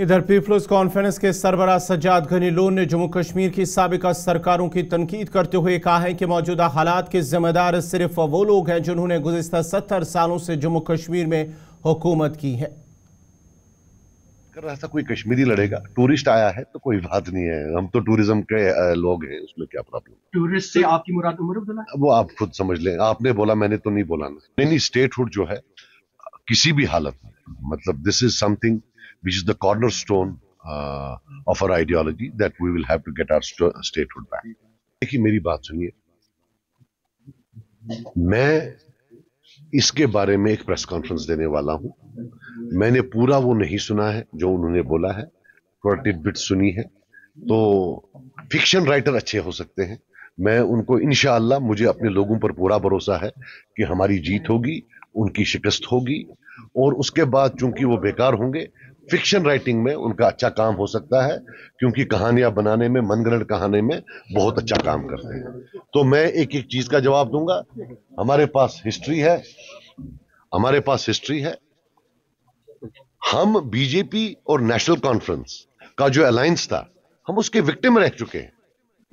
इधर peoples conference के सरबरा सज्जाद घनी लोन ने जम्मू कश्मीर की सबका सरकारों की तनकीद करते हुए कहा है कि मौजूदा हालात के जिम्मेदार सिर्फ वो लोग हैं जिन्होंने गुजशत सत्तर सालों से जम्मू कश्मीर में हुकूमत की है कर रहा था कोई कश्मीरी लड़ेगा टूरिस्ट आया है तो कोई बात नहीं है हम तो टूरिज्म के लोग हैं उसमें क्या प्रॉब्लम टूरिस्ट से आपकी मुराद उमर वो आप खुद समझ लें आपने बोला मैंने तो नहीं बोला ना नहीं स्टेटहुड जो है किसी भी हालत में मतलब this is something which is the cornerstone uh, of our ideology that we will have to get our st- statehood back. देखिए मेरी बात सुनिए मैं इसके बारे में एक प्रेस कॉन्फ्रेंस देने वाला हूं मैंने पूरा वो नहीं सुना है जो उन्होंने बोला है थोड़ा टिट सुनी है तो फिक्शन राइटर अच्छे हो सकते हैं मैं उनको इनशाला मुझे अपने लोगों पर पूरा भरोसा है कि हमारी जीत होगी उनकी शिकस्त होगी और उसके बाद चूंकि वो बेकार होंगे फिक्शन राइटिंग में उनका अच्छा काम हो सकता है क्योंकि कहानियां बनाने में मनगणन कहानी में बहुत अच्छा काम करते हैं तो मैं एक एक चीज का जवाब दूंगा हमारे पास हिस्ट्री है हमारे पास हिस्ट्री है हम बीजेपी और नेशनल कॉन्फ्रेंस का जो अलायंस था हम उसके विक्टिम रह चुके हैं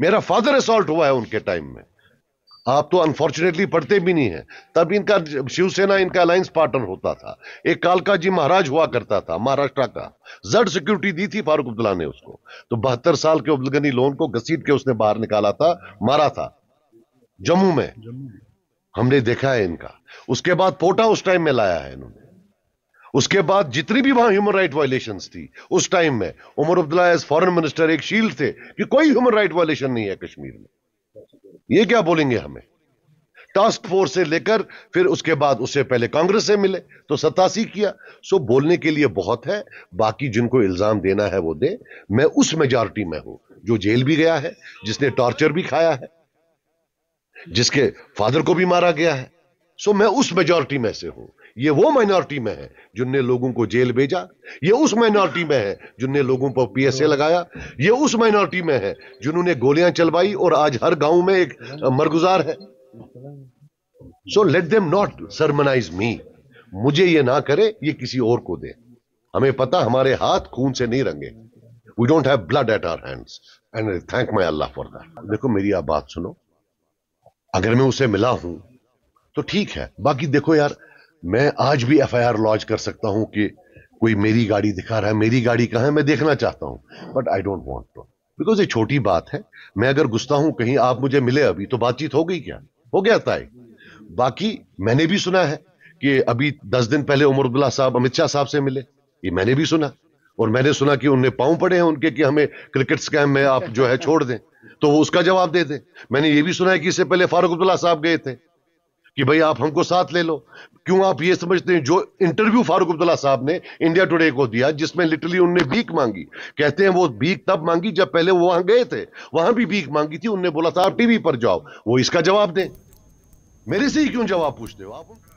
मेरा फादर असॉल्ट हुआ है उनके टाइम में आप तो अनफॉर्चुनेटली पढ़ते भी नहीं है तब इनका शिवसेना इनका अलायंस पार्टनर होता था एक कालका जी महाराज हुआ करता था महाराष्ट्र का जड सिक्योरिटी दी थी फारूक अब्दुल्ला ने उसको तो बहत्तर साल के अब्दुल लोन को घसीट के उसने बाहर निकाला था मारा था जम्मू में हमने देखा है इनका उसके बाद पोटा उस टाइम में लाया है इन्होंने उसके बाद जितनी भी वहां ह्यूमन राइट वायलेशन थी उस टाइम में Omar Abdullah as foreign minister एक शील्ड थे कि कोई ह्यूमन राइट वायलेशन नहीं है कश्मीर में ये क्या बोलेंगे हमें टास्क फोर्स से लेकर फिर उसके बाद उससे पहले कांग्रेस से मिले तो सतासी किया सो बोलने के लिए बहुत है बाकी जिनको इल्जाम देना है वो दे मैं उस मेजॉरिटी में हूं जो जेल भी गया है जिसने टॉर्चर भी खाया है जिसके फादर को भी मारा गया है सो मैं उस मेजोरिटी में से हूं ये वो माइनॉरिटी में है जिनने लोगों को जेल भेजा ये उस माइनॉरिटी में है जिनने लोगों पर पीएसए लगाया ये उस माइनॉरिटी में है जिन्होंने गोलियां चलवाई और आज हर गांव में एक मरगुजार है so let them not sermonize me मुझे ये ना करे ये किसी और को दे हमें पता हमारे हाथ खून से नहीं रंगे we don't have blood at our hands and thank my Allah for that देखो मेरी आप बात सुनो अगर मैं उसे मिला हूं तो ठीक है बाकी देखो यार मैं आज भी एफ आई लॉन्च कर सकता हूं कि कोई मेरी गाड़ी दिखा रहा है मेरी गाड़ी कहाँ है मैं देखना चाहता हूं but I don't want to because ये छोटी बात है मैं अगर गुस्सा हूं कहीं आप मुझे मिले अभी तो बातचीत हो गई क्या हो गया था बाकी मैंने भी सुना है कि अभी दस दिन पहले उमर अब्दुल्ला साहब अमित शाह साहब से मिले ये मैंने भी सुना और मैंने सुना कि उनने पाँव पड़े हैं उनके कि हमें क्रिकेट स्कैम में आप जो है छोड़ दें तो वो उसका जवाब दे दें मैंने ये भी सुना है कि इससे पहले फारूक अब्दुल्ला साहब गए थे कि भाई आप हमको साथ ले लो क्यों आप ये समझते हैं जो इंटरव्यू फारूक अब्दुल्ला साहब ने इंडिया टुडे को दिया जिसमें लिटरली उनने भीख मांगी कहते हैं वो भीख तब मांगी जब पहले वो वहां गए थे वहां भी भीख मांगी थी उनने बोला था आप टीवी पर जाओ वो इसका जवाब दें मेरे से ही क्यों जवाब पूछते हो आप